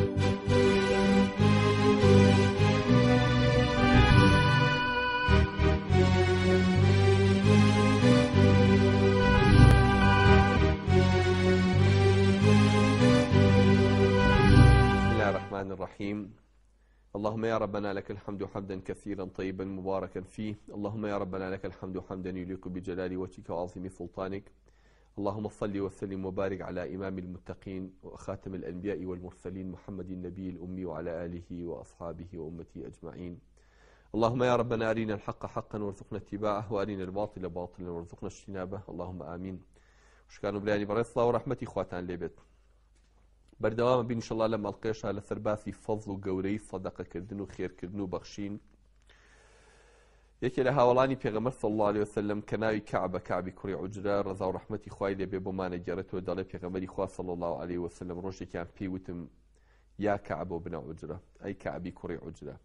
الرحمن الرحيم اللهم يا ربنا لك الحمد حمدا كثيرا طيبا مباركا فيه اللهم يا ربنا لك الحمد حمدا يليق بجلال وجهك وعظيم سلطانك اللهم صل وسلم وبارك على إمام المتقين وخاتم الأنبياء والمرسلين محمد النبي الأمي وعلى آله وأصحابه وأمته أجمعين اللهم يا ربنا أرنا الحق حقا وارزقنا اتباعه وأرنا الباطل باطلا وارزقنا اجتنابه اللهم آمين شكان بلاني الصلاة ورحمتي خواتان لبت بەردەوامە بین شاء الله لما القيشة على فەزل فضل گەورەی سەدەقەکردن و خێرکردن و بەخشین یەکێ لە هاوڵانی پێغەمە الله لێ وسلم کە ناوی کەعبە کابی کوڕی عجرا ڕزا و ڕحمەتی خوای لێبێ بۆمانە گەڕێتەوە دەڵێ پێغەمەری خوا سەڵ الله عليه وسلم ڕۆژێکیان وتم یا کەعبۆ بنە عجره ئەی کابی کوڕی عجره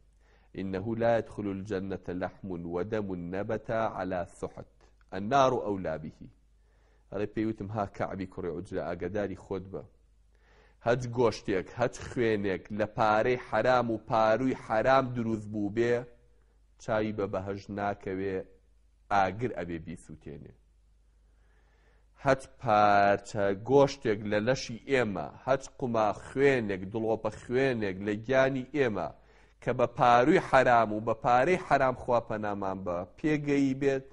إنه لا يدخل الجنة لحم ودم نبت على سحت النار أولى به ئەڵێ وتم ها کەعبی کوڕی عجره ئاگداری خۆت هج هەج گۆشتێک هەچ خوێنێک لە حرام و پاروی حرام دروز بوو چاوی بە بەهەژ ناکەوێ ئاگر ئەبێ بیسووتێنێ هەت پارچە گۆشتێک لە لەشی ئێمە هەت قوما خوێنێک دڵۆپە خوێنێک لە گیانی ئێمە کە بە پاروی حرام و بە پارەی حرام خواپەنامان بە پێگەی بێت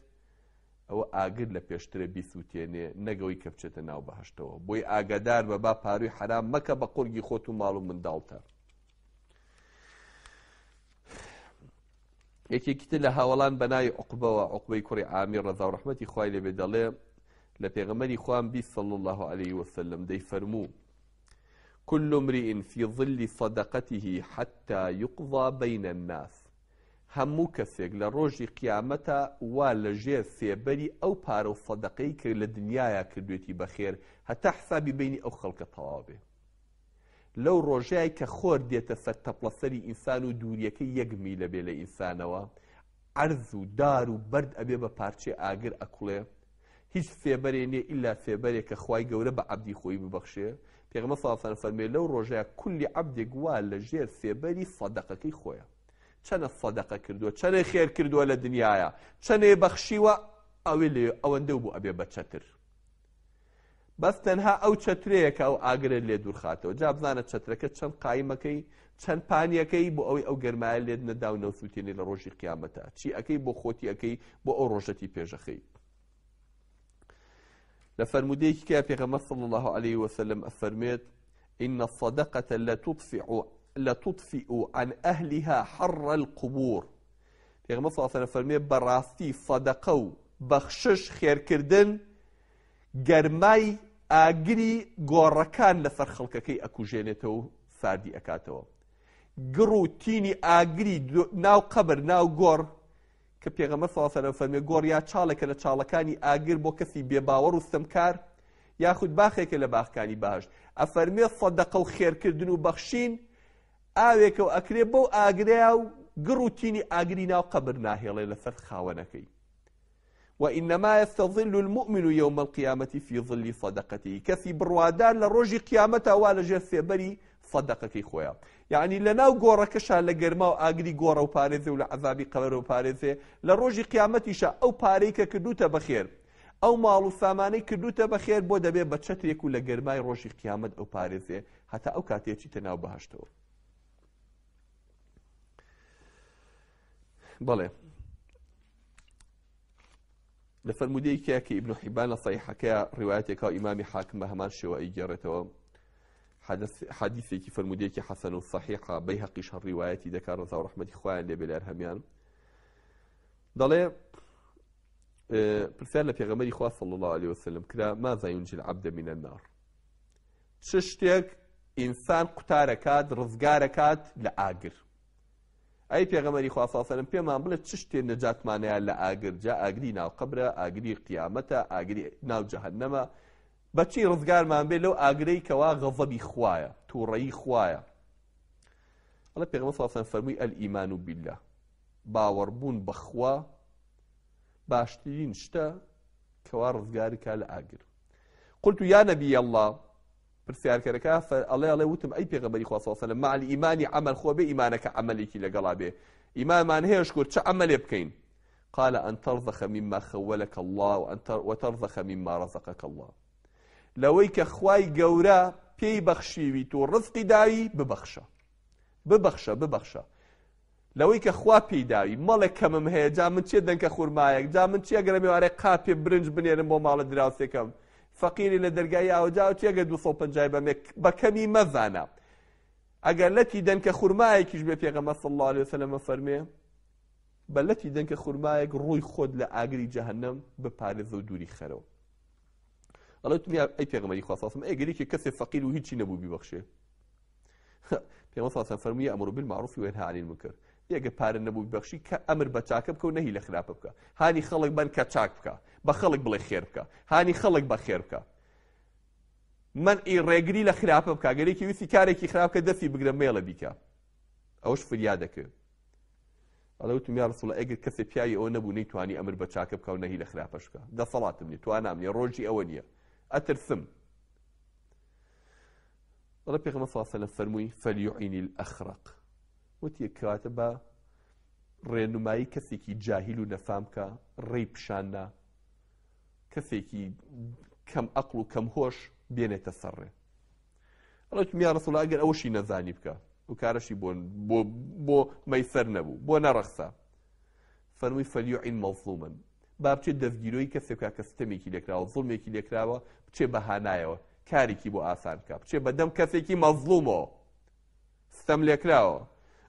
ئەوە ئاگر لە پێشترە بیسووتێنێ نەگەوەی کە بچێتە ناو بەهشتەوە بۆی ئاگادار بە با پاروی حرام مەکە بە قورگی خۆت و ماڵ و منداڵتە یەکێکتە لە هاوڵان بەناوی عقبەوە عقبه کوڕی ئامیر ڕزا و ڕحمەتی خوای لێ بێ دەڵێ لە پێغەمەری خوان بی صل الله عليه وسلم دەی فرمو كل امرئ في ظل صدقته حتى يقضى بين الناس همو کەسێک لە ڕۆژی قیامەتە وا لە ژێر سێبەری ئەو پارە و سەدەقەی کرد لە دنیاە کردوێتی بەخێر هەتا حسابی بینی ئەو خەڵکە لەو ڕۆژای کە خۆر دێتە سەر تەپڵەسەری ئینسان و دووریەکە یەکمی لەبێ لە ئینسانەوە ئەرز و دار و بەرد ئەبێ بە پارچێ ئاگر ئەکوڵێ هیچ فێبەرێ نێ ئللا فێبەرێک کە خی گەورە بە عبدی خۆی ببەخشێ پێغمە ساسان فەرمێ لەو ڕۆژەیە کولی عبدێک وا لە ژێر فێبەری سەدەقەکەی خۆیە چەنە سەدەقە کردووە چەنێ خێر کردووە لە دنیاە چەنێ بەخشیوە ئەوێ لێ ئەوەندە بوو ئەبێ بەچەتر بس تنها او بەس تەنها ئەو چترەیەکە ئەو ئاگرێت لێ دوورخاتەوە جا بزانە چترەکە چەند قایمەکەی چەند پانیەکەی بۆ ئەوەی ئەو گەرمایە لێت نەداو نەوسوتێنی لە ڕۆژی قیامەتە چی ئەەکەی بۆ خۆتی ئەەکەی بۆ ئەو ڕۆژەتی پێشەخەی لە فەرمودەیەکی که پێغەمە صلی الله عليه وسلم افرمید إن الصدقة لتطفئ لتطفئ عن أهلها حر القبور صلی پێغمە ساسەە افرمید براستی سەدەقە بخشش خیر کردن گرمای ئاگری گۆڕەکان لەسەر خەڵکەکەی ئەکوژێنێتەوە و ساردی ئەکاتەوە گڕ و تینی ئاگری ناو قەبەر ناو گۆڕ کە پێغەمە ساسەرە فەرمێ گۆڕ یا چاڵێکە لە چاڵەکانی ئاگر بۆ کەسی بێباوەڕ و سمکار یاخود باخێکە لە باخکانی باش ئەفەرمێ فەدەقە و خێرکردن و بەخشین ئاوێکە و ئەکرێ بەو ئاگریا و گڕ و تینی ئاگری ناو قەبەر ناهێڵێ لەسەر خاوەنەکەی وإنما يستظل المؤمن يوم القيامة في ظل صدقته كسي بروادان لروجي قيامته والجه سيبري صدقك خويا يعني لناو غورا كشا لقرما وآقري غورا وبارزي ولا عذابي قبر وبارزي لروجي قيامتش أو باريك كدوتا بخير ئەو ماڵ و سامانەی کردوتە بەخێر بۆ دەبێت بە چەترێک و لە گەرمای ڕۆژی قیامەت ئەو پارێزێ هەتا ئەو کاتێکی تەناو بەهشتەوە. بەڵێ لفرمودەی کیاکە ئبن حیبان لە سایحەکە ڕواتێکە ئیمامی حاکمە هەمان شێوە ئەیگەڕێتەوە حدیثێکی فرمودەیەکی حەسەن و صحیحا بەی حەقیش هەر ڕیواەتی دەکار ڕزا و رحمه اخوان لێ بێلار ضلي آه، برسالة في غمر پێغەمەری صلى الله عليه وسلم كذا ماذا ينجي العبد من النار چ إنسان قتاركات رزقاركات ڕزگارەکات ای پیغمبری ئەی پێغەمەری خوافاافەرم پێمان بڵێ چ شتێ نەجاتمانەیە لە ئاگرجا اگری ناوقبرە ئاگری قیامەتە ئاگری ناوجههنەمە بەچی ڕزگارمان بێ لەو ئاگرەی کەوا غەڤەبی خوایە تو ری ئەڵە الله پیغمبر صلی الله علیه و بیللا باوەڕبوون بەخوا باشترین شته کەوا ڕزگاری کا لە ئاگر قلت یا نەبی الله پرسیارکەرەکە ئەڵێ ئەڵێ وتم ئەی پێغەبەری خواسەوەسە لە مالی ئیمانی عمل خۆ بێ ئیمانەکە عملێکی لەگەڵا بێ ئیمانمان هەیە شکر چه عملێ بکەین قال أن ترزخ مما خولك الله وترزخ مما رزقك الله لەوەی کە خوای گەورە پێی بەخشیوی تو ڕزقی داوی ببەخشە ببەخشە ببەخشە لەوەی کە خوا پێیداوی مەڵێ کەمم هەیە جا من چێ دەنکە خوورمایەک جا من چیە گەرەمێوارێ قاپێ برنج بنێرم بۆ ماڵە دراوسێکم فەقیری لە دەرگای ئاوجااو تێگە 250 بەمێ بەکەمی مەزانە. ئەگەر لەتی دەنکە خورمایەکیش بێ پێغەمە سڵله لە سەلمە فەرمێ بەلەتی دەنکە خورمایەک ڕووی خۆت لە ئاگری جەهنم بپارێز و دووری خەرەوە. ئەڵە تومی ئەی پێغمەری خواسم ئەگەریکی کەسێ فەقیر و هیچی نەبوو بیبەخشێ. پێوەساسە فەرمی ئەمر بن معروفی وێنهاانین مکرد. یەگە پارە نەبوو بەخشی کە ئەمر بە چاکە بکە و نەهی لە خراپە بکە هانی خەڵک بن کە چاک بکە بك هاني خلق بخير بك من اي بە لا خراب بك غيري كي لە كاري كي خراب ویستی کارێکی خراپکە دەستی بگرە مێڵە بیکە ئەوش فریا دەکرد ئەلە وتم یا ڕسوڵە ئەگەر کەسێک پیاوی ئەو نەبوو نەیتوانی ئەمر بە چاکە بکە و نەهی لە خراپەشکە دەسەڵاتم نی توانامنی ڕۆژی ئەوە نییە ئەترسم ڕە پێغمە ساسە لە فەرمووی فەلیعینی ئەخرق وتیە کاتە بە ڕێنمایی کەسێکی جاهیل و نەفامکە ڕێی پیشاننا کەسێکی کەم ئەقل و کەم هۆش بێنێتە سەرڕێ ئەڵەتمیان ڕسوڵاگەر ئەوشی نەزانی بکە و کارەشی بۆ مەسەر نەبوو بۆ نەڕەخسا فەرمووی فەلیوعین مەڵسوومن با بچێت دەستگیرۆی کەسێکا کە ستەمێکی لێکراوە زڵمێکی لێکراوە بچێ بەهانایەوە کارێکی بۆ ئاسان بکە بچێ بەدەم کەسێکی مەزڵومەوە ستەم لێکراوە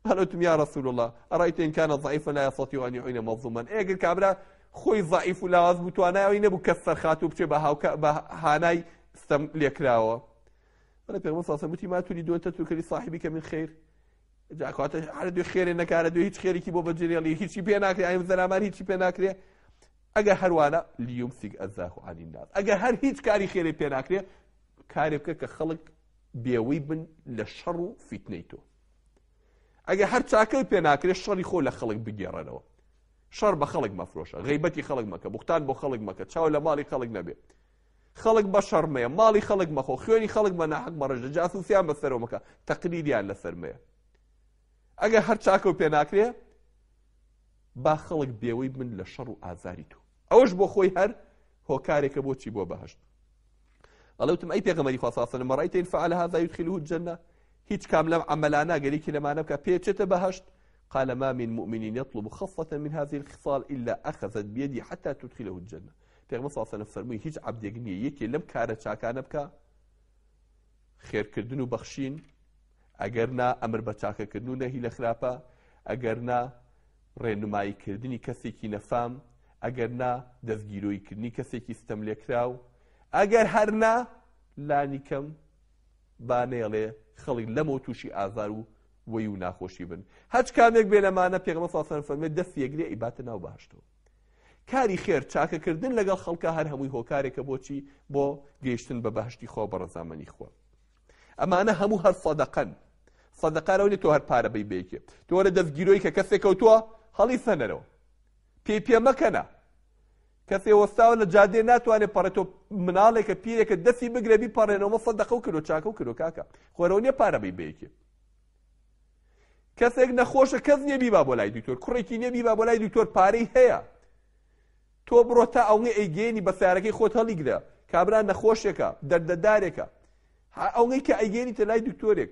هەلتم یا رسول الله ئەڕیتین کانە ضعیف لا يستطيع أن يعين مظلوما ئێگر کابرا خۆی ضعیف و لاواز بوو توانایەوەی نەبوو کە سەرخات و بچێ بە هانای ستەم لێکراوە بەە پێ ساسە بتی ما تولی دوێتە توکردی صاحبی کە من خیر جاکاتە هەر دو خێرێ نەکارە دو هیچ خێرێکی بۆ بەجێڵی هیچی پێ ناکرێ ئەم زەرامانی هیچی پێ ناکرێ ئەگە هەروانە لیومسیک ئەزاخ عانی ناز ئەگە هەر هیچ کاری خێرێ پێ ناکرێ کارێ بکە کە خەڵک بێوەی بن لە شەڕ و فیتنەی تۆ ئەگە هەر چاکەی پێ ناکرێت شەڕی خۆ لە خەڵک بگێڕنەوە شر بخلق مفروشة غيبتي خلق مكة بختان بخلق مكة تشاو مالي خلق نبي خلق بشر مية مالي خلق مخو خيوني خلق منا حق مرج جاثو ثيام بثروة مكة تقليدي على الثر أجا هر تشاكو بين أكريا بخلق بيوي من لشر وعذاريتو أوش بخوي هر هو كارك بو تشيبو بهشت الله يتم أي بيغمري خاصة لما رأيت إن فعل هذا يدخله الجنة هيت كامل عملانا قريكي لما نبكى بيتشت بهشت قال ما من مؤمن يطلب خاصة من هذه الخصال إلا أخذت بيدي حتى تدخله الجنة پێغمە ساسەنە فەرمووی هیچ عبدێک نییە یەکێ لەم کارە چاکانە بکە خێرکردن و بەخشین ئەگەر نا ئەمر بە چاکەکردن و نەهی لە خراپە ئەگەر نا ڕێنماییکردنی کەسێکی نەفام ئەگەر نا دەستگیرۆیکردنی کەسێکی ستەم لێکراو ئەگەر هەرنا لانیکەم بانێڵێ خەڵک لەمە تووشی ئازار و وەی و ناخۆشی بن هەچ کامێک بێ لەمانە پێغمە فافەرفەرمە دەست یەگرێ ئیباتە ناو باشتەوە کاری خێر چاکەکردن لەگەڵ خەڵکە هەر هەمووی هۆکارێکە بۆچی بۆ گەیشتن بە باشتی خۆ بە ڕزامەنی خۆ ئەمانە هەموو هەر سەدەقەن سەدەقارەوەی تۆ هەر پارەبەی بێکێ تۆرە دەستگیرۆی کە کەسێکەوتووە هەڵی سەنەرەوە پێ پێ مەکەنە کەسێ وەستاوە لە جادێ ناتوانێت پەڕێتۆ مناڵێکە پیرێکە دەستی بگرێبی پەڕێنەوە سەدەقە و کرۆ چاکە و کرۆکاکە خۆرەوە نیە پارەبەی بێکێ کەسێک نەخۆشە کەس نیە بیبا بۆ لای دکتۆر کوڕێکی نیە بیبا بۆ لای دکتۆر پارەی هەیە تۆ بڕۆ تا ئەوێ ئەیگەێنی بە سیارەکەی خۆت هەڵیگرە کابرا نەخۆشێکە دەردەدارێکە ئەوەی کە ئەیگەێنی تە لای دکتۆرێک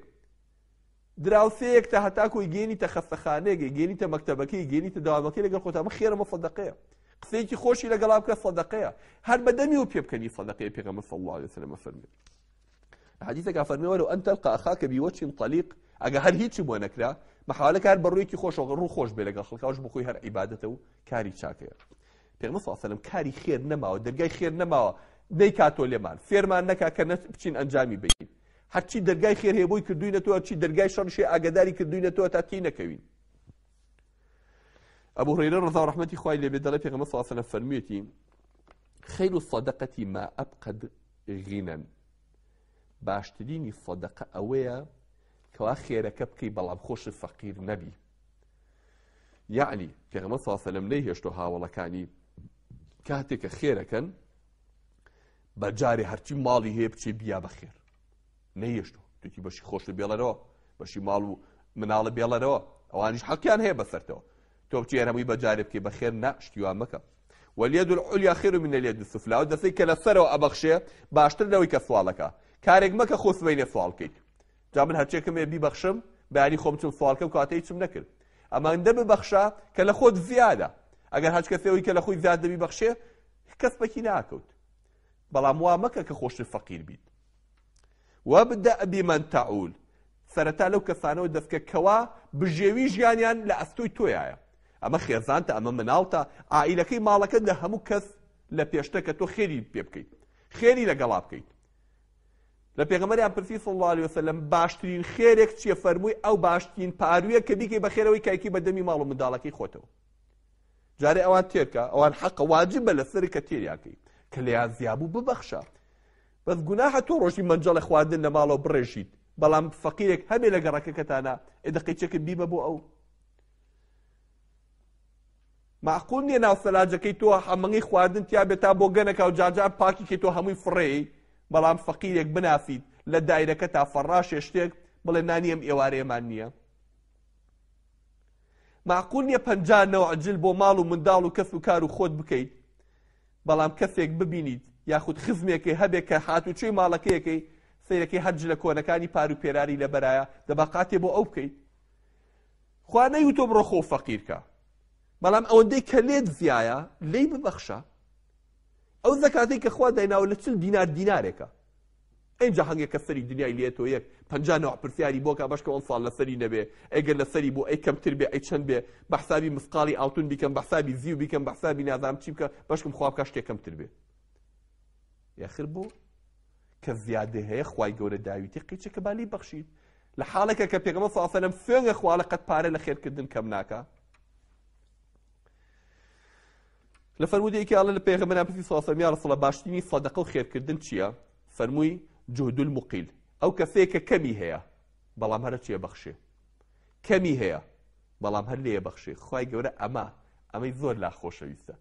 دراوسەیەک تا هەتاکوی گەێنی تە خەستەخانەیەک گەێنی تە مەکتتەبەکەی گەێنی تە داواڵەتی لەگەڵ خۆتامە خێرمە فەدەقەیە قسەیەکی خۆشی لەگەڵا بکە فەدەقەیە هەر بەدەمی و پێ بکەنی فەدەقەیە پێغەمە فڵڵ لەسەرمە فەرمی حدیثەکە فەرمیەوە ئەن تەلقا ئەخاکە بیوەچین تەلیق ئەگە هەر هیچی بۆ نەکرا مەحالە کار بەڕوویکی خۆشەوە ڕوو خۆش بێ لەگە خڵکەوەش بخۆی هەر عیباەتە و کاری چاکەیە پێمە فاسەلم کاری خێر نەماوە دەرگای خێر نەماوە دەی کاتۆ لێمان فێرمان نەکا کە نە بچین ئەنجامی بین هەرچی دەرگای خێر هێبووی کردوینەوە چی دەرگای شەڕشی ئاگداری کردوینەوە تاتی نەکەوین ئەبوو ڕێرە ڕزا ڕحمەتی خی لێبێ دەڵێ پێغمە ساسەە فەرمیێتی خیر و سەدەقەتی ما ئەبقەد غینەن باشترینی سەدەقە ئەوەیە کەوا خێرەکە بکەی بەڵام خۆش فەقیر نەبی یعنی پێغمە ساسەلم لەی هێشتۆ هاوڵەکانی کاتێکە خێرەکەن بە جارێ هەرچی ماڵی هەیە بچێ بیا بەخێر نەیەشتۆ دوکی بەشی خۆش بێڵەرەوە بەشی ماڵ و مناڵە بێڵەرەوە ئەوانیش حەڵکیان هەیە بەسەرەوە تۆ بچێرەمەوەی بەجارێ بکەی بەخێر نەشتیوان مەکە واليد العليا خير من اليد السفلى ودسي كلا سرو ابخشه باشتر لو كسوالك كارك مك خوس بين سوالك جا من هەرچێکم ێ بیبەخشم بەیانی خۆم چم فالکە و کاتەی چم نەکرد ئەماندە ببەخشا کە لە خۆت زیادە ئەگەر هەچ کەسەوەی کە لە خۆی زیاد دەبی بەخشێ کەس بەکی ناکەوت بەڵام وا مەکە کە خۆشت فەقیر بیت وا بدە ئەبی من تاعول سەرەتا لەو کەسانەوە دەستکەکەوا بژێوی ژیانیان لە ئەستوی تۆیایە ئەمە خێزانتە ئەمە مناڵتە ئائیلەکەی ماڵەکە لە هەموو کەس لە پێشتە کە تۆ خێری پێ بکەیت خێری لەگەڵا بکەیت لە پێغمەریان پرسی سڵڵی وسلم باشترین خێرێک چیە فەرمووی ئەو باشترین پارویە کە بیکەی بەخێرەوەی کایکی بەدەمی ماڵ و منداڵەکەی خۆتەوە جارێ ئەوان تێرکە ئەوان حەقە واجب بە لەسەر کە تێریاکەی کە لیان زیابوو ببەخشە بەس گوناهە تۆ ڕۆژی منجڵی خواردن لە ماڵەوە بڕێژیت بەڵام فەقیرێک هەبێ لە گەڕەکەکەتانە ئێدەقیچەکە بیبە بۆ ئەو معقول نیە ناو سەلاجەکەی تۆ هەمەنگی خواردن تیا بێت تا بۆ گەنەکە و جاجار پاکی کە تۆ هەمووی فڕێی بەڵام فەقیرێک بنافیت لە دایرەکە تا فەڕاشێ شتێک بڵێ نانیم ئێوارێمان نییە. معقول نیە پەنجانەوە عجل بۆ ماڵ و منداڵ و کەف و کار و خۆت بکەیت بەڵام کەسێک ببینیت یاخود خزمێکی هەبێک کە هاتوچی ماڵەکەیەکەی سیرەکەی هەرج لە کۆنەکانی پار و پێراری لە بەرایە دەبقاتێ بۆ ئەو بکەیت. خوانەی و تۆ بڕۆ خۆ فەقیرکە. بەڵام ئەوەندەی کە لێت زیایە لی ببەخشە ئەو زەکاتی کە خوا دایناوە لە چل دینار دینارێکە ئەمجا هەنگێک کە سەری دنیای لێتۆ یەک پنجانەوە پرسیاری بۆکە بەشکە ئەو ساڵ لەسەری نەبێ ئەگەر لەسەری بۆ ئەی کەمتر بێ ئەی چەند بێ بەحسابی مسقالی ئاوتون بیکەم بەحسابی زیو بیکەم بەحسابی نازام چی بکە بەشکم خوابکە شتێکەمتر بێ یاخر بۆ کە زیادە هەیە خی گەورە داویتی قیچەکە بالی بەخشید لە حاڵەکە کە پێگەمە ساسەلم فێنگە خوا لە قەت پارە لە خێرکردن کەم ناکە لە فرمودەیەکی ئاڵە لە پێغمەنا پێی ساسەمی ڕسڵە باشترینی سەدەقە و خێرکردن چییە؟ فەرمووی جودول مقیل ئەو کەسەیەکە کەمی هەیە بەڵام هەرە چیە بەخشێ کەمی هەیە بەڵام هەر لێ بەخشێ خی گەورە ئەما ئەمەی زۆر لا خۆشەویستە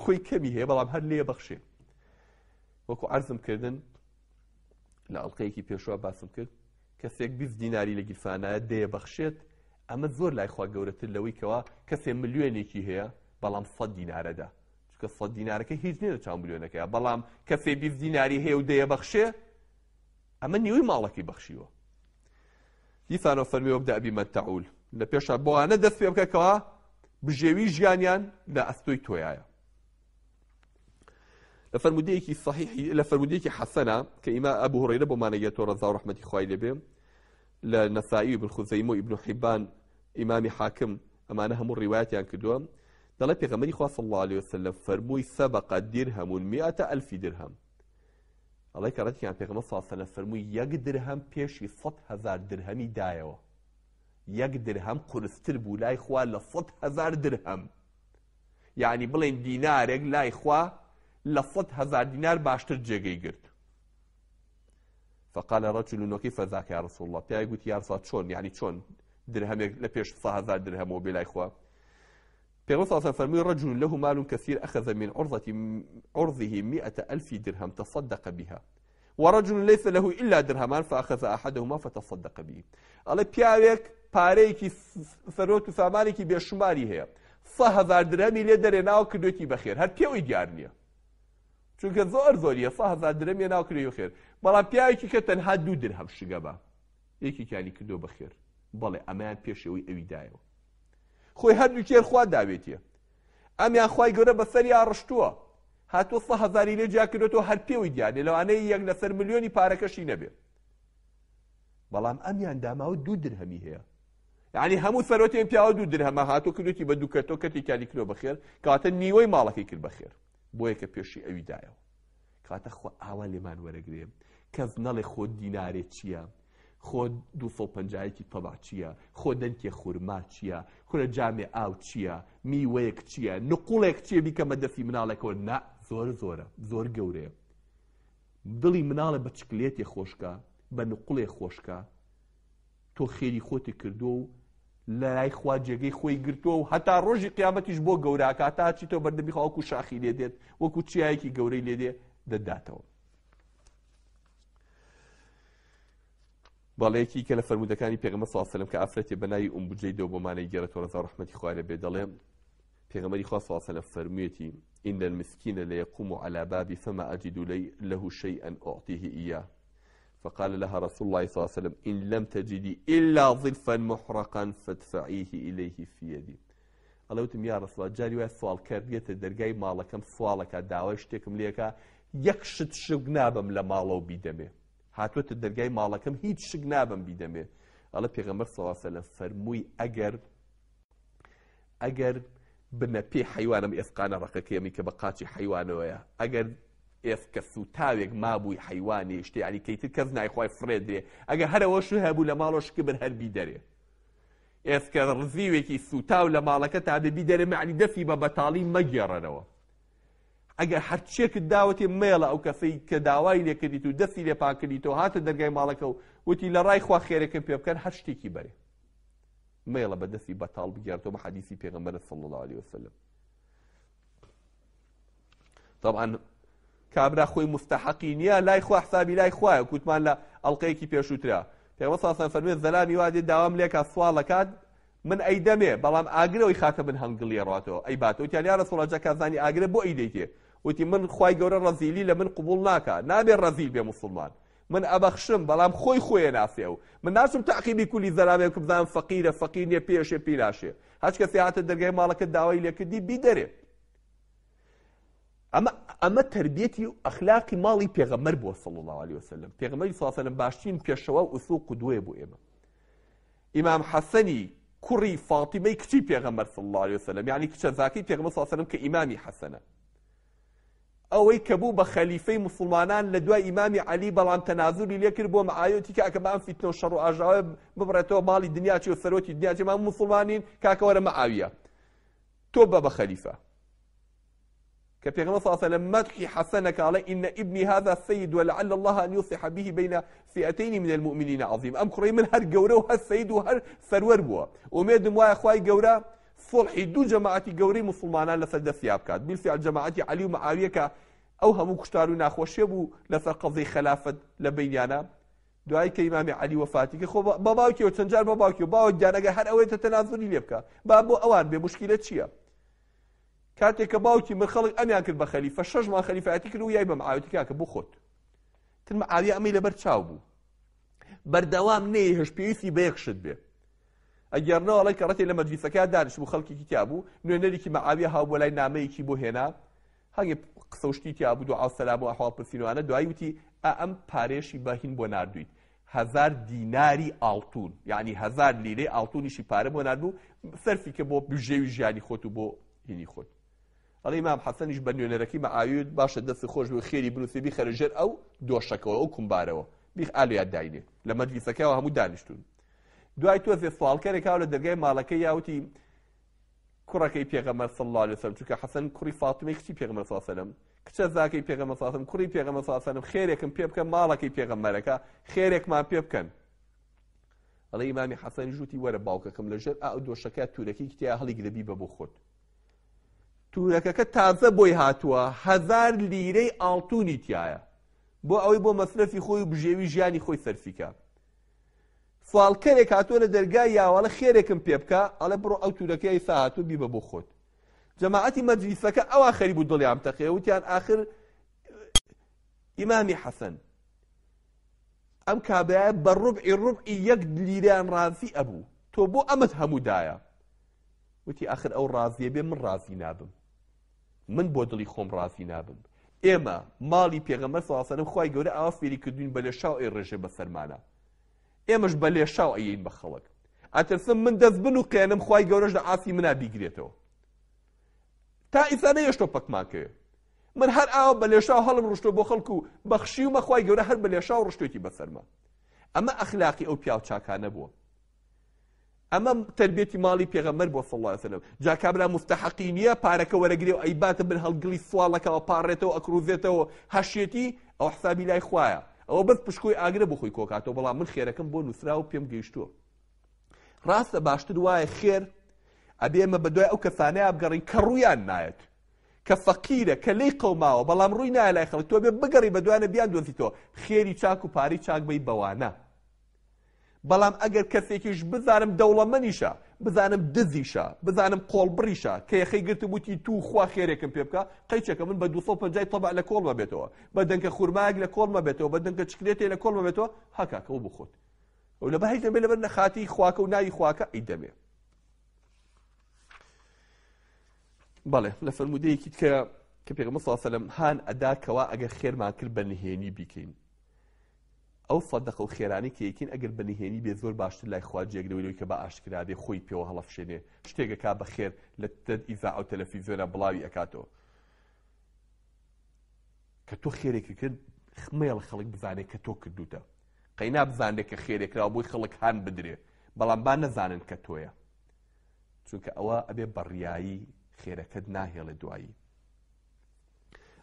خۆی کەمی هەیە بەڵام هەر لێ بەخشێ وەکو عرزم کردن لە ئەڵلقەیەکی پێشوە باسم کرد کەسێک بیست دیناری لە گیرفانایە دێ بەخشێت ئەمە زۆر لای خوا گەورەتر لەوەیکەوە کەسێ ملیێنێکی هەیە بەڵام سەد دینارەدا چکە سە دینارەکە هیچ نیە لە چاو میلیۆنەکەی بەڵام کە فێبی دیناری هەیە و دەیە بەخشێ ئەمە نیوەی ماڵەکەی بەخشیوە دیفانۆ فەرمیوە بدە ئەبی مەتەعول لە پێشە بۆوانە دەست پێ بکەکەەوە بژێوی ژیانیان لە ئەستۆی تۆیایە لە فرمودەیەکی صحیحی لە فرمودەیەکی حەسەنە کە ئیما ئەبوو هڕێرە بۆمانەگەێتۆ ڕزا و ڕحمەتی خوای لێبێ لە نەسایی بن خوزەیم و ئیبن حیبان ئیمامی حاکم ئەمانە هەموو ڕیواتیان کردووە دەڵێ پێغەمەری خواه صلی الله عليه وسلم فەرمووی سبق دیرهەمون میئەتە الف درهم ئەڵی کە ڕەتیان پێغەمە ساسەلە فەرمووی یەک درهم پێشی سەد هزار درهەمی دایەوە یەک درهم قرستر بوو لای خوا لە هزار درهم یعنی بڵێن دینارێک لای خوا لصد هزار دینار باشتر جێگەی گرت فقال رجل كيف ذاك يا رسول الله پیای گوتی يا رسول چۆن يعني چۆن درهم لە پێش سەهزار درهمەوە بێ لای خوا پیغمبر صلی رجل له مال كثير أخذ من عرضة عرضه مئة ألف درهم تصدق بها ورجل ليس له إلا درهمان فأخذ أحدهما فتصدق به على بيارك باريك سەرۆت و بيشماري هي هەیە ذا هزار لدري ناوك دوتي بخير هل بيوي ديارني شو نییە چونکە صه زۆریە سە هزار درەمی ناو کردی خێر بەڵام هاد کە تەنها دوو درهەم شگە بە یەکیکیانی کردو بەخێر بەڵێ ئەمایان خۆی هەردوو کێر خوا داوێتە ئەمیان خی گەورە بە سەری ڕشتووە هاتووە سە هزاری لێ جاکردێتەوە هەر پێوی دیانێ لەوانەیە یەک لە سەر ملیۆنی پارەکەشی نەبێت بەڵام ئەمیان داماوە دوو درهەمی هەیە ینی هەموو سەرۆتیان پیاوە دوو درهەمە هاتۆ کردوتی بە دووکەتەوە کەتی کاری کرۆ بەخێر کاتە نیوەی ماڵەکەی کرد بەخێر بۆیە کە پێشی ئەویدایەوە کاتە خۆ ئاوا لێمان وەرەگرێ کەس نەڵێ خۆ دینارێت چییە؟ خۆ 250ەکی پەوا چییە خۆ دەنکێ خورما چییە خورە جامێ ئاو چییە میوەیەک چییە نقوڵێک چیە بیکەمە دەفی مناڵێکەوە نا زۆر زۆرە زۆر گەورەیە دڵی مناڵە بە چکلێتی خۆشکە بە نقوڵێ خۆشکە تۆ خێری خۆتی کردو و لە لای خوا جێگەی خۆی گرتووە و هەتا ڕۆژی قیامەتیش بۆ گەوراکە تا چی تۆ بەردەبی خاوەکو شاخی لێ دێت وەکو چیایەکی گەورەی لێ دێ دەداتەوە کانی پیغمبر صلی الله علیه بەڵەیەکی کە لە فەرمودەکانی پێغمە ساسەلم کە ئافرەتی بەناوی ئۆمبجەی دەو بۆمانەی گەرەوە ڕزار ڕحمەتی خوارە بێ دەڵێ پێغمەری خوا ساسەلە فەرموویەتی إن المسكين ليقوم على باب فما أجد لي له شيئا أعطيه إياه فقال لها رسول الله صلى الله عليه وسلم إن لم تجدي إلا ظلفا محرقا فادفعيه إليه في يدي الله وتم يا رسول الله جاري ويا سوال كردية الدرقاي مالكم سوالك دعوة اشتكم ليك يكشت شقنابم لمالو بيدمه هاتوتە دەرگای ماڵەکەم هیچ شک نابم بیدەمێ ئەڵە پێغەمەر سەواسە لە فەرمووی ئەگەر ئەگەر بنە پێ حیوانم ئێسقانە ڕقەکەێمی کە بە قاچی حیوانەوەیە ئەگەر ئێسکە سوتاوێک مابووی حیوانی شتێ ینی کەیتر کەس نایخوای فرێدرێ ئەگە هەرەوەش هەبوو لە ماڵۆشک بن هەربی دەرێ ئێسکە ڕزیوێکی سوتاو لە ماڵەکە تا دەبی دەرێ معنی دەفی بە بەتاڵی مەگێڕەرەوە ئەگەر هەرچێکت داوەتێ مێڵە ئەو کەفەی کە داوای لێکردیت و دەستی لێ پاکردیتەوە هاتە دەرگای ماڵەکە و وتی لە ڕای خوا خێرەکەم پێ بکەن هەر شتێکی بەرێ مێڵە بە دەستی بەتاڵ بگیارەوە بە حەدیسی پێغمبەر صلی الله عليه وسلم طبعا کابرا خۆی مستحقی نییە لای خوا حسابی لای خوایە کوتمان لە ئەڵلقەیەکی پێشوترا پێوەساسان فەرمێت زەلامی وادێ داوام لێکە سوالەکات من ئەی دەمێ بەڵام ئاگرەوەی خاتە من هەنگڵی ڕاتەوە ئەی باتەوە تیانیارە سوڵەجە کازانی ئاگرە بۆ ئەی دەیتێ وتی من خی گەورە ڕزیلی لە من قوبول ناکە نابێ ڕزیل بێ مسلمان من ئەبەخشم بەڵام خۆی خۆیە ناسێ و من ناچم تاقیبی کولی زەرابێ کو بزان فەقیرە فەقیرنیە پێشێ پیراشێ هەچ کە سیاتە دەرگای ماڵەکە داوای لێکردی بی دەرێ ئەمە ئەمە تربیەتی و ئەخلاقی ماڵی پێغەمەر بۆ سڵ الله عليه وسلم پێغەمەری ساسەلم باشترین پێشەوە و سوق دوێ بۆ ئێمە ئیمام حەسەنی کوڕی فاتیمەی کچی پێغەمەر سڵ الله عليه وسلم یعنی کچە زاکی پێغمە ساسەلم کە ئیمامی حەسەنە ئەوەی کە بوو بە خەلیفەی مسلمانان لە دوای ئیمامی علی بەڵام تەنازوری لێکرد بۆ ئاەتی کە ئەکە بام فیتنۆ شەڕ و ئاژاوە ببڕێتەوە ماڵی دنیاچی و سەرۆکی مام مسلمانین کاکەوەرەمە ئاویە تۆ بە بە خەلیفە کە پێغمە مدحی لە مەتکی حەسەنەکڵە ئینە ئبنی هذا سید و لعل الله أن یصح به بین فئتین من المؤمنین عظیم ئەم کوڕی من هەر گەورە و هەر سید و هەر سەرەر بووە ومێدم وایە خوای گەورە فڵحی دوو جەماعەتی گەورەی مسلمانان لەسەر دەستیا بکات بیسیال جەماعەتی علی و معاویەکە ئەو هەموو کوشتار و ناخۆشیە بوو لەسەر قەزەی خلافت لە بینیانە دوای کە ئیمامی علی وفاتیکە خۆ بەباوکی و چەندجار بەباوکی و باوە گیانەگە هەر ئەوەی تەتەنازوری لێ بکە با بۆ ئەوان بێ مشکلە چییە؟ کاتێک کە باوکی من خەڵک ئەمیان کرد بە خەلیفە شەژمان خەلیفەتی کرد و یای بە معاوتیکاکە بۆ خۆت تن معاویە ئەمەی لەبەر چاو بوو بەردەوام نەیە هەشپێویستی بەیەکشت بێ ئەگەر ناڵی کە ڕەتی لە مەجلیسەکە دانیش بوو خەڵکی تیا بوو نوێنەرێکی مەعاوی هاو بۆ لای نامەیەکی بۆ هێنا هەنگێ قسە شتی تیا بوو دوعا سەلام و ئەحواڵ پرسیینوانە دوایی وتی ئەم پارێشی باهین بۆ نردویت هزار دیناری ئاڵتون یعنی هزار لیرێ ئاڵتونیشی پارە بۆ نردبوو سەرفی کە بۆ بژێوی ژیانی خۆت و بۆ هینی خۆت ئەڵی مام حەسەنیش بە نوێنەرەکی مەعاویت باشە دەستی خۆش و خێری بنووسێبی خەرژێر ئەو دۆشەکەەوە ئەو کومبارەوە بیخ ئالویاد داینێ لە مەجلیسەکەەوە هەموو دانیشتون دوای تۆ فێ سوالکەێکا لە دەرگای ماڵەکەی یاوتی کوڕەکەی پێغەمە سەڵ لەسەر چکە حەسەن کوڕی فاتمی کچی پێغمە ساسەلم کچە زاکەی پێغەمە ساسم کوڕی پێغەمە ساسەنم خێرێکم پێ بکە ماڵەکەی پێغەمەرەکە خێرێکمان پێ بکەن ئەڵی ئمامی حەسەن ژووتی وەرە باوکەکەم لەژێر ئا دۆشەکە تورەکی کتیا هەڵی گرەبی بە بۆ خۆت تورەکەکە تازە بۆی هاتووە هەزار لیرەی ئاڵتونی تایە بۆ ئەوەی بۆ مەسرەفی خۆی بژێوی ژیانی خۆی سەرفیکە فالکەرێک هاتوۆنە دەرگای یاواڵە خێرێکم پێ بکە ئەڵێ بڕۆ ئەو تورەکەی ساهاتوو بیبە بۆ خۆت جەماعەتی مەجلیسەکە ئەوە خەری بوو دڵیان تەخێ وتیان آخر ئیمامی حەسەن ئەم کابراە بە ڕوبعی ڕوبعی یەک لیریان ڕازی ئەبوو تۆ بۆ ئەمەت هەمودایە وتی آخر ئەو ڕازیە بێ من ڕازی نابم من بۆ دڵی خۆم ڕازی نابم ئێمە ماڵی پێغەمە ساسەنم خی گەورە ئاوا فێری کردوین بە لە شاو ئێ ڕێژێ بەسەرمانە ئێمەش بە لێشاو ئەین بە خەڵک ئەترسم من دەست بن و قێنم خی گەورەش لە ئاسی منە بیگرێتەوە تا ئیسانە یشتۆ پەکماکەوێ من هەر ئاوە بە لێشاو هەڵم ڕشتۆ بۆ خەڵکو و بەخشی و مەخوای گەورە هەر بە لێشاو ڕشتێکی بەسەرمە ئەمە ئەخلاقی ئەو پیاو چاکانە بووە ئەمە تربێتی ماڵی پێغەمەر بۆ سەڵاسەلم جاکابرا مفتەحقی نییە پارەکە وەرەگرێ و ئەیباتە بن هەڵگلی سوالەکەەوە پارڕێتەوە ئەکروزێتەوە هەشێتی ئەو حسابی لای خویە ئەوە بەس پشکۆی ئاگرە بخۆی کۆکاتەوە بەڵام من خێرەکەم بۆ نووسرا و پێم گەیشتووە ڕاستە باشتر وایە خێر ئەبێ ئمە بە دوای ئەو کەسانەیە بگەڕین کە ڕویان نایەت کە فەقیرە کە لی قەوماوە بەڵام ڕووی نایە لای خەڵک تۆ بێ بگەڕی بە دوانە بیان دۆزیتەوە خێری چاک و پاری چاک بی بەوانە بەڵام ئەگەر کەسێکیش بزانم دەوڵەمەنیشە بزانم دزیشە بزانم قۆڵبریشە کە یخی گرتی بوتی تو خوا خێرێکم پێ بکە قەیچەکە من بە 250 تەبع لە کۆڵمە بێتەوە بەدەنکە خورماک لە کۆڵمە بێتەوە بەدەنکە چکرێتی لە کۆڵمە بێتەوە هەکاکەەوە بخۆت ئەو لە بەهی دەبێت لەبەر نەخاتی خواکە و ناوی خواکە ئەی دەمێ بەڵێ لە فەرمودەیەکی کە کە پێغمە ساسەلم هاان ئەدا کەوا ئەگەر خێرمان کرد بەنهێنی بیکەین ئەو سەدەق و خێرانی کە یەکین ئەگەر بەنهێنی بێ زۆر باشتر لای خواجێگرەوەی کە بە ئاشکرابێ خۆی پێوە هەڵەفشێنێ شتێکە کا بەخێر لە تەد ئیزا ئەو تەلەفیزۆرە بڵاوی ئەکاتەوە کە تۆ خێرێکی کرد خمێڵ خەڵک بزانێت کە تۆ کردوتە قەینا بزانێت کە خێرێکرا بۆی خەڵک هاان بدرێ بەڵامبان نەزانن کە تۆیە چونکە ئەوە ئەبێ بەڕیایی خێرەکەت ناهێڵێ دوایی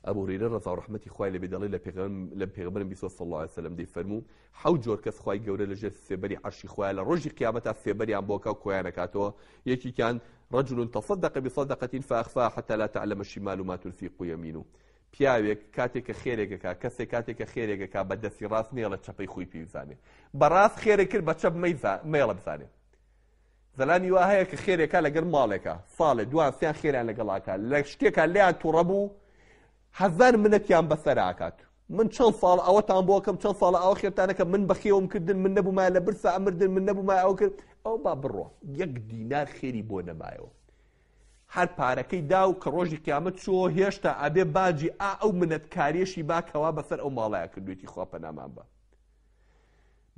ئەبوو ریرە ڕزا و ڕحمەتی خوای لە بێدەڵی لە پێغم لە پێغمبرم بی الله سلم دی فەرموو حەوت جۆر کەس خوای گەورە لە ژێر سێبەری عەرشی خوای لە ام بوكا كو انا كاتو يكي كان رجل تصدق بصدقة فأخفاها حتى لا تعلم الشمال ما تنفق يمينه پیاوێک کاتێکە خێرێکەکە کەسێک کاتێکە خێرێکەکە بە دەستی ڕاست نیە لە چپەی خۆی پیزانێ بەڕاست خێرە کرد بە چەپ مێڵە بزانێ زەلانی وا هەیە کە خێرێکە لەگەر ماڵێکە ساڵێ دوان سیان خێران لەگەڵاکە لە شتێکە لیان تووڕەبوو حەزار منەکیان بەسەراکات من چەند ساڵ ئەوەتان بۆکەم چەند ساڵ ئەو خێتانەکە من بەخێوم کردن من نەبوومای لە برسا ئەمردن من نەبوومای ئەو کرد ئەو با بڕۆ یەک دینار خێری بۆ نەمایەوە هەر پارەکەی دا و کە ڕۆژی قیامەت چۆ هێشتا ئەبێ باجی ئا ئەو منەتکاریشی باکەوا بەسەر ئەو ماڵایە کردوێتی خۆپە نامان بە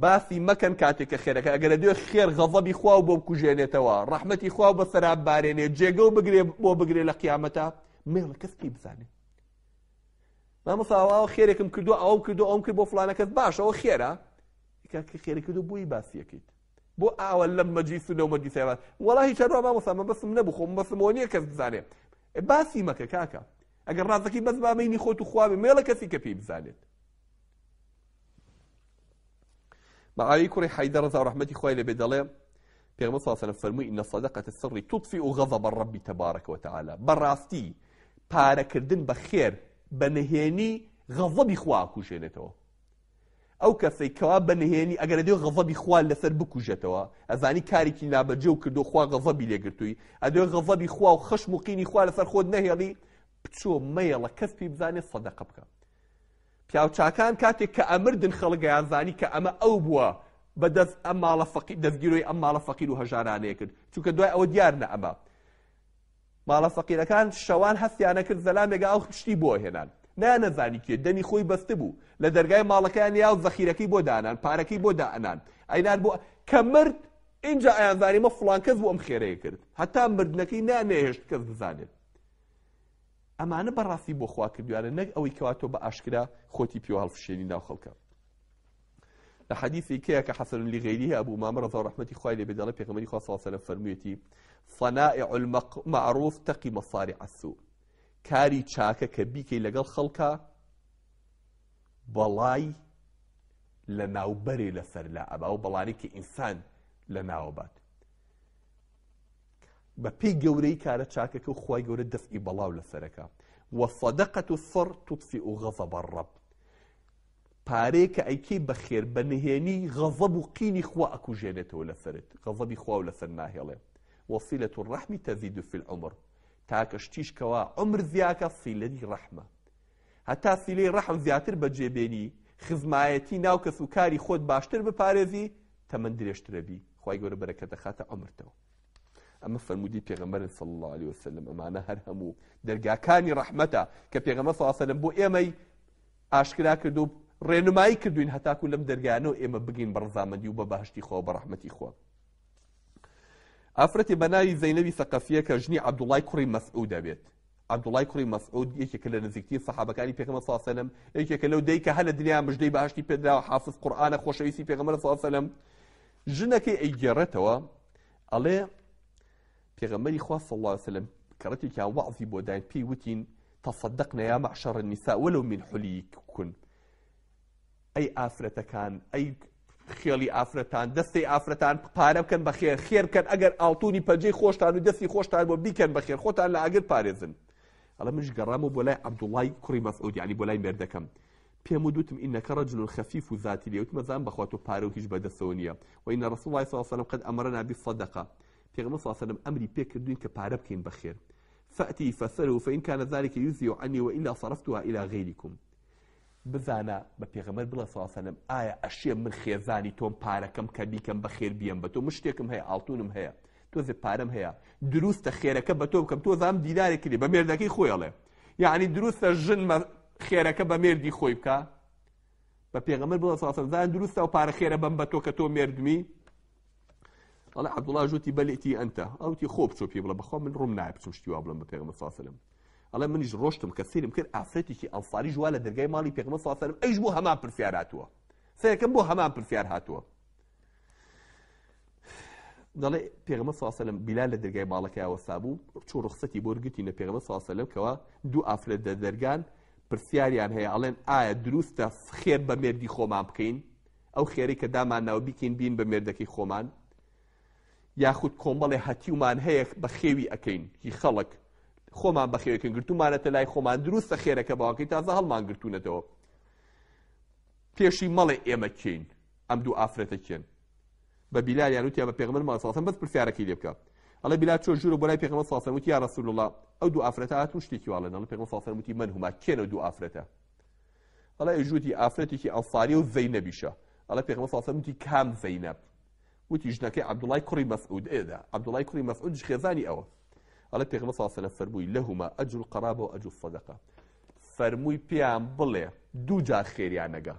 باسی مەکەن کاتێکە خێرەکە ئەگەرە دوێ خێر غەڵەبی خوا بۆ بکوژێنێتەوە ڕحمەتی خوا بە سەراب بارێنێ جێگە و بگرێ بۆ بگرێ لە قیامەتە مێڵە کەسکی بزانێت مامۆساوا خێرێکم کردو ئەوم کردو ئەوم کرد بۆ فلانەکەت باشەوە خێرە کە خێری کردو بووی باسیەکەیت بۆ ئاوە لەم مەجیس و نەومەجی سێوان وڵی چەروا مامۆسا مە بەسم نەبوو خۆم بەسمەوە نیە کەس بزانێ باسی مەکە کاکە ئەگەر بس بەس بامەینی خۆت و خواابێ مێڵە کەسی کە پێی بزانێت بەعاوی کوڕی حیدە ڕزا ڕحمەتی خۆی لە بێ دەڵێ پێغمە ساسەە فەرمووی ئینە سەدەقەتە سڕی تووتفی و غەزە بە ڕەبی تەبارەکەوە تەعاالە بەڕاستی پارەکردن بە بە نهێنی غەڵەبی خوا کوژێنێتەوە ئەو کەسەی کەوا بە نهێنی ئەگەر دێ غەڵەبی خوا لەسەر بکوژێتەوە ئەزانی کارێکی نابەجێ و کردو خوا غەڵەبی لێگرتووی ئەدێ غەڵەبی خوا و خەش وقینی خوا لەسەر خۆت نەهێڵی بچۆ مەیەڵە کەس پێی بزانێت سەدەق بکە پیاوچاکان کاتێک کە ئەمردن خەڵگەیانزانی کە ئەمە ئەو بووە بەدەست ئەم ماڵە فەقی دەستگیرۆی ئەم ماڵە فەقیر و هەژارانەیە کرد چونکە دوای ئەوە دیار نە ئەمە ماڵە فەقیرەکان شەوان هەستیانەکرد زەلامێگە ئەو خشتی بۆ هێنان نانەزانی کێ دەمی خۆی بەستە بوو لە دەرگای ماڵەکەیان یاو زەخیرەکەی بۆ دانان پارەکەی بۆ داەنان ئەینان بۆ کە مرد اینجا ئایانزانیمە فلان کەس بۆ ئەم خێرەیە کرد هەتا مردنەکەی نانێهێشت کەس بزانێت ئەمانە بەڕاستی بۆ خوا کردویانە نەک ئەوەی کەواتۆ بە ئاشکرا خۆتی پیوەڵفشێنی ناو خەڵکە لحديث كيا كحسن لغيره أبو مامر رضا رحمة إخوة إلي بدالة في غمان إخوة صلى الله عليه وسلم صنائع المعروف تقي مصارع السوء كاري تشاكا كبيكي لغل خلقا بلاي لناو بري لسر لا أبا أو بلاني انسان لناو بات ببي قوري كارا تشاكا كو خواي قوري دفئي بلاو لسركا وصدقة الصر تطفئ غضب الرب پارەیە کە ئەیکەی بەخێر بە نهێنی غەزەب و قینی خوا ئەکوژێنێتەوە لە فەرت غەزەبی خوا و لە فەر ناهێڵێ وەسیلە و ڕەحمی تەزید و فیل عمر تاکە شتیشکەوە عمر زیاکە سیلەی ڕەحمە هەتا سیلەی ڕەحم زیاتر بە جێبێنی خزمایەتی ناو کەس و کاری خۆت باشتر بپارێزی تەمە درێژترەبی خی گەورە بەرەکەتە خاتە ئەمرتەوە ئەمە فەرمودی پێغەمەرن صل الله عليه وسلم ئەمانە هەر هەموو دەرگاکانی ڕەحمەتە کە پێغەمە ساسەلم بۆ ئێمەی ئاشکرا کردو ڕێنمایی کردوین هەتاکو لەم دەرگانەوە ئێمە بگین بە ڕزامەدی و بە بەهشتی خۆ بە ڕحمەتی خۆ ئافرەتی بەناوی زەینەوی سەقەفیە کە ژنی عبدوڵای کوڕی مەسعود دەبێت عبدوڵای کوڕی مەسعود یەکێکە لە نزیکترین سەحابەکانی پێغەمە ساسەلم یەکێکە لەو دەیکە هەل لە دنیا مژدەی بەهشتی پێدراوە حافظ قورآانە خۆشەویستی پێغەمە ساسەلم ژنەکەی ئەیگەڕێتەوە ئەڵێ پێغەمەری خوا الله وسلم کەڕەتێکیان وەعزی بۆ داین پێی وتین تصدقنا يا معشر النساء ولو من حليكن ئەی ئافرەتەکان ئەی خێڵی ئافرەتان دەستی ئافرەتان پارە بکەن بە خێر خێر كان ئەگەر ئاڵتونی پەنجەی خۆشتان و دەستی خۆشتان بۆ بیکەن بە خێر خۆتان لە ئەگەر پارێزن ئەڵە منش گەڕامەوە بۆ لای عەبدوڵای کوڕی مەسعود یعنی يعني بۆ لای مێردەکەم پێم إنك رجل خفيف ذاتي لي وتم زام بخواته بارو هیچ بەدەسەوەنیە وإن رسول الله صلى الله عليه وسلم قد أمرنا بالصدقة پێغمبر صلى الله عليه وسلم أمري دونك كبارة كين بخير فأتي فسره فإن كان ذلك يزي عني وإلا صرفتها إلى غيركم بزانە بە پێغەمەر بڵە ساسەلم ئایا ئەشێ من خێزانی تۆم پارەکەم کە بیکەم بە خێر بیەم بە تۆ مشتێکم هەیە ئاڵتونم هەیە تۆزێ پارەم هەیە دروستە خێرەکە بە تۆ بکەم تۆ زام دیدارێک کردی بە مێردەکەی خۆیڵێ یعنی دروستە ژن خێرەکە بە مێردی خۆی بکە بە پێغەمەر بڵە ساسەزان دروستە و پارە خێرە بم بە تۆ کە تۆ مێردمی الله عبدڵ ژوتی بەلێتی ئەتە ئەوتی خۆ بچۆ پێ بڵە بەخوا من ڕوم نایە بچم شتیوا بڵم بە پێغمە ساسەلم ئەڵێ منیش ڕۆشتم کە سیرم کرد ئافرەتێکی ئەنفاری ژوا لە دەرگای ماڵی پێغمە ساسەرم ئەیش بۆ هەمان پرسیار هاتووە سەکەم بۆ هەمان پرسیار هاتووە دەڵێ پێغمە ساسەلم بیلا لە دەرگای باڵەکەیەوە سابوو چۆ ڕخسەتی بۆرگتی نە پێغمە ساسەلم کەەوە دوو ئافرەت دە دەرگان پرسیاریان هەیە ئەڵێن ئایا دروستە خێر بە مێردی خۆمان بکەین ئەو خێری کە دامان ناو بیکەین بین بە مێردەکەی خۆمان یاخود کۆمەڵێ هەتیومان هەیە بە خێوی ئەەکەین هی خەڵک خۆمان بەخێوکن گرتومانەتە لای خۆمان دروستە خێرەکە باوەکەی تازە هەڵمان گرتوونەتەوە پێشی مەڵێ ئێمە کین ئەم دوو ئافرەتە کێن بە بیلال یانوتیا بە پێغمبەر ماساسن بەس پرسیارەکەی لێ بکە ئەڵە بیلا چۆ ژوور بۆ لای پێغمبەر ساسن وتی یا رەسول الله ئەو دوو ئافرەتە هاتون شتێکی واڵەن لە پێغمبەر ساسن وتی من هما کێنە دوو ئافرەتە ئەڵە ئەیژوتی ئافرەتێکی ئەنساری و زەینەبیشە ئەڵە پێغمبەر ساسن وتی کام زەینەب وتی ژنەکەی عەبدوڵای کوڕی مەسعود ئێدا عەبدوڵای کوڕی مەسعود خێزانی ئەوە بەڵێ پێغمە سەلە فەرمووی لەهما ئەجل قەرابە و اجر سەدەقە فەرمووی پێیان بڵێ دوو جار خێریانەگە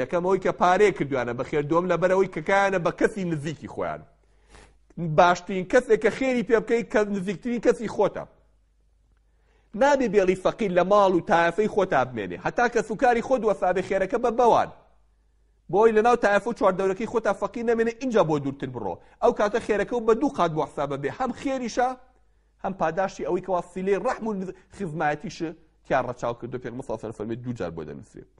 یەکەمەوەی کە پارێ کردوانە بە خێر دوم لە بەرەوەی کەکانە بە کەسی نزیکی خۆیان باشترین کەسێک کە خێری پێ بکەیت کە نزیکترین کەسی خۆتە نابێ بێڵی فەقیر لە ماڵ و تافەی خۆتا بمێنێ هەتا کە سوکاری خۆ وەسابێ خێرەکە بە بەوان بۆی لەناو تایف و چواردەورەکەی خۆتا فەقی نامێنێ اینجا بۆ دوورتر بڕۆ ئەو کاتە خێرەکە و بە دوو قات بۆ ئەم پاداشتی ئەوەی کەوا سیلێ ڕحم و خزمایەتیش تیا ڕەچاو کردو پێ مسافر فەرمی دووجار بۆ دەنووسێت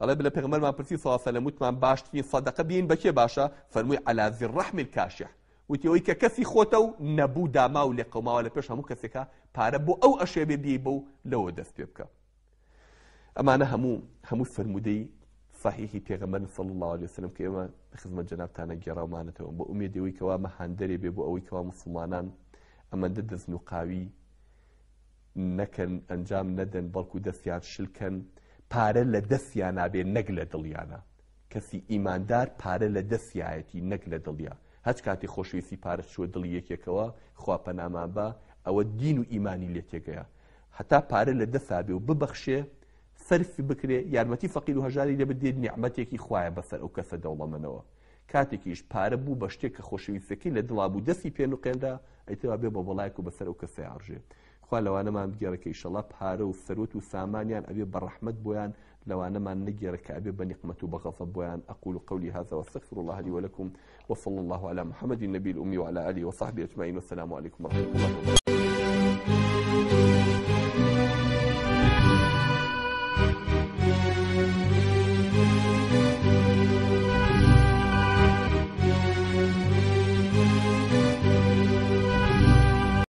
ئەڵێ لە پێغمەرمان پرسی سواسە لە موتمان باشترین سەدەقە بین بەکێ باشە فەرمووی ئەلازی ڕحمی کاشە وتیەوەی کە کەسی خۆتە و نەبوو داما و لێ قەماوە لە پێش هەموو کەسێکە پارە بۆ ئەو ئەشێ بێ بێ بە و لەوە دەست پێ بکە ئەمانە هەموو هەموو فرمودەی صحیحی پێغەمەر سڵ الله عليه وسلم کە ئێمە خزمەت جەنابتانە گێڕاومانەتەوە بۆ ئومێدەوەی کەوا مەهاندەرێ بێ بۆ ئەوەی کەوا مسلمانان ئەمەندە دەزن و قاوی نەکەن ئەنجام نەدەن بەڵکو دەستیان شلکەن پارە لە دەستیان نابێ نەک لە دڵیانە کەسی ئیماندار پارە لە دەستایەتی نەک لە دڵیا هەچ کاتی خۆشویستی پارە چوە دڵی یەکێکەوە خواپەنامان بە ئەوە دین و ئیمانی لێ تێگەیە هەتا پارە لە دەسابێ و ببەخشێ سەرفی بكري یارمەتی فەقیر و هەژاری لێ بدێت نیعممەتێکی خویە بەسەر ئەو کەسە دەوڵەمەنەوە كاتي كيش باربو بە شتێک کە خۆشەویستەکەی لە دڵا بوو دەستی پێن و قێندا ئەیتەوا بێ بە بەڵایک و بەسەر ئەو کەسە عڕژێ خوا لەوانەمان بگەڕەکە شەڵە پارە و سروت و سامانیان ئەبێ بەڕحمت بۆیان لەوانەمان نەگەرەکە ئەبێ بە بنقمت و بغضب بۆیان اقول قولی هذا استغفر الله لي ولكم وصلى الله على محمد النبي الأمي وعلى آله وصحبه أجمعين والسلام عليكم ورحمة الله